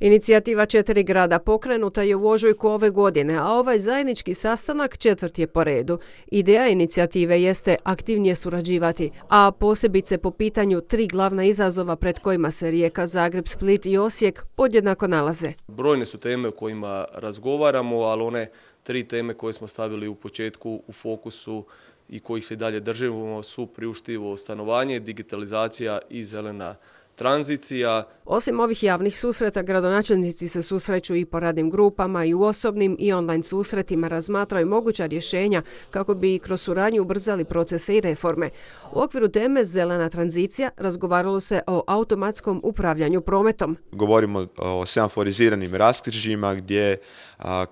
Inicijativa četiri grada pokrenuta je u ožujku ove godine, a ovaj zajednički sastanak četvrt je po redu. Ideja inicijative jeste aktivnije surađivati, a posebice po pitanju tri glavna izazova pred kojima se Rijeka, Zagreb, Split i Osijek podjednako nalaze. Brojne su teme o kojima razgovaramo, ali one tri teme koje smo stavili u početku u fokusu i kojih se i dalje držimo su priuštivo stanovanje, digitalizacija i zelena tranzicija. Osim ovih javnih susreta, gradonačelnici se susreću i po radnim grupama i u osobnim i online susretima razmatraju moguća rješenja kako bi kroz suradnju ubrzali procese i reforme. U okviru teme zelena tranzicija razgovaralo se o automatskom upravljanju prometom. Govorimo o semaforiziranim raskrižjima gdje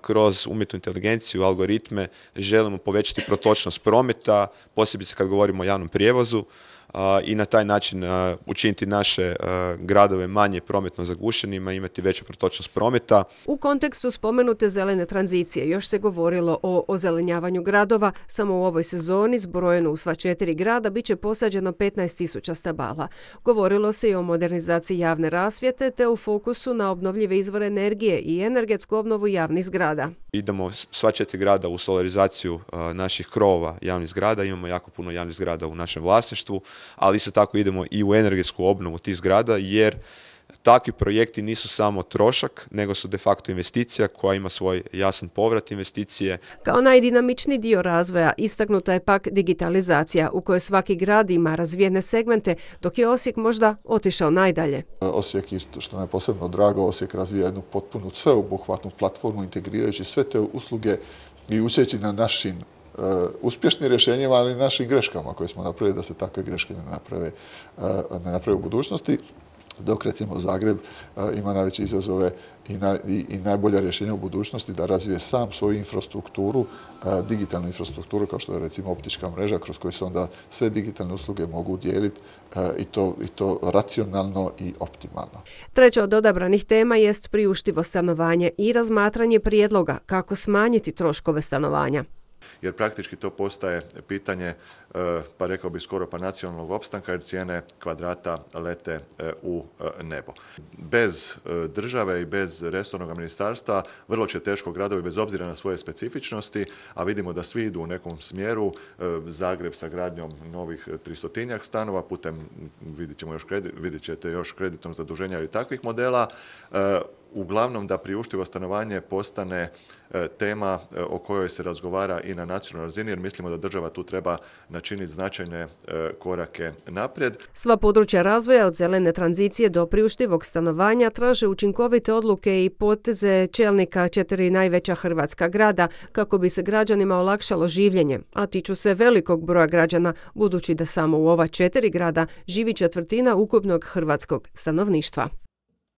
kroz umjetnu inteligenciju, algoritme želimo povećati protočnost prometa, posebice kad govorimo o javnom prijevozu i na taj način učiniti naše gradove manje prometno zagušenima imati veću protočnost prometa. U kontekstu spomenute zelene tranzicije još se govorilo o ozelenjavanju gradova. Samo u ovoj sezoni zbrojeno u sva četiri grada bit će posađeno 15.000 stabala. Govorilo se i o modernizaciji javne rasvijete te u fokusu na obnovljive izvore energije i energetsku obnovu javnih zgrada. Idemo sva četiri grada u solarizaciju naših krova javnih zgrada. Imamo jako puno javnih zgrada u našem vlasništvu ali isto tako idemo i u energetsku obnovu tih zgrada jer takvi projekti nisu samo trošak, nego su de facto investicija koja ima svoj jasan povrat investicije. Kao najdinamični dio razvoja istaknuta je pak digitalizacija u kojoj svaki grad ima razvijene segmente, dok je Osijek možda otišao najdalje. Osijek, što nam je posebno drago, Osijek razvija jednu potpunu sveobuhvatnu platformu integrirajući sve te usluge i učeći na našim E, uspješni rješenjima, ali i našim greškama koje smo napravili da se takve greške ne naprave, e, u budućnosti dok recimo Zagreb e, ima najveće izazove i, najbolja rješenja u budućnosti da razvije sam svoju infrastrukturu, digitalnu infrastrukturu kao što je recimo optička mreža kroz koju se onda sve digitalne usluge mogu dijeliti i to, i to racionalno i optimalno. Treća od odabranih tema jest priuštivo stanovanje i razmatranje prijedloga kako smanjiti troškove stanovanja jer praktički to postaje pitanje, e, pa rekao bih skoro pa nacionalnog opstanka, jer cijene kvadrata lete e, u e, nebo. Bez države i bez resornog ministarstva vrlo će teško gradovi, bez obzira na svoje specifičnosti, a vidimo da svi idu u nekom smjeru, Zagreb sa gradnjom novih tristotinjak stanova, putem, vidjet, još ćete još kreditom zaduženja ili takvih modela, uglavnom da priuštivo stanovanje postane e, tema e, o kojoj se razgovara i na nacionalnoj razini jer mislimo da država tu treba načiniti značajne e, korake naprijed. Sva područja razvoja od zelene tranzicije do priuštivog stanovanja traže učinkovite odluke i poteze čelnika četiri najveća hrvatska grada kako bi se građanima olakšalo življenje, a tiču se velikog broja građana budući da samo u ova četiri grada živi četvrtina ukupnog hrvatskog stanovništva.